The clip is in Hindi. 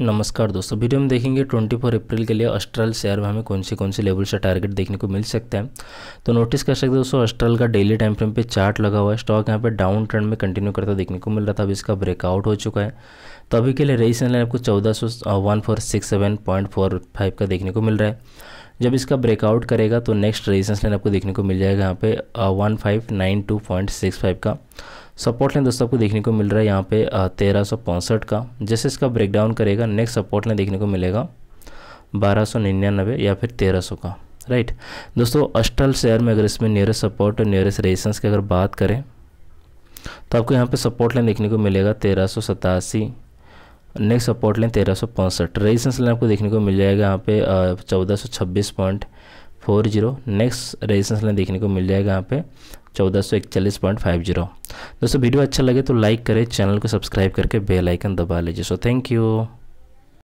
नमस्कार दोस्तों वीडियो में देखेंगे 24 अप्रैल के लिए अस्ट्रल शेयर में हमें कौन से कौन से लेवल से टारगेट देखने को मिल सकता है तो नोटिस कर सकते हैं दोस्तों अस्ट्रल का डेली टाइम फ्रेम पे चार्ट लगा हुआ है स्टॉक यहाँ पे डाउन ट्रेंड में कंटिन्यू करता देखने को मिल रहा था अब इसका ब्रेकआउट हो चुका है तो अभी के लिए रेजिस्टेंस लाइन आपको चौदह सौ का देखने को मिल रहा है जब इसका ब्रेकआउट करेगा तो नेक्स्ट रेजिस्टेंस लाइन आपको देखने को मिल जाएगा यहाँ पे one five nine two point six five का सपोर्ट लाइन दोस्तों आपको देखने को मिल रहा है यहाँ पे तेरह सौ का जैसे इसका ब्रेकडाउन करेगा नेक्स्ट सपोर्ट लाइन देखने को मिलेगा बारह सौ निन्यानवे या फिर तेरह सौ का राइट दोस्तों अस्टल शेयर में अगर इसमें नियरेस्ट सपोर्ट और नियरेस्ट रेजिस्टेंस की अगर बात करें तो आपको यहाँ पे सपोर्ट लाइन देखने को मिलेगा तेरह सौ सतासी नेक्स्ट सपोर्ट लाइन तेरह सौ पैंसठ रेजिस्टेंस लाइन आपको देखने को मिल जाएगा यहाँ पे चौदह सौ छब्बीस point four zero next resistance line देखने को मिल जाएगा यहाँ पे चौदह सौ इकचालीस पॉइंट फाइव जीरो दोस्तों वीडियो अच्छा लगे तो लाइक करें चैनल को सब्सक्राइब करके बेल आइकन दबा लीजिए सो थैंक यू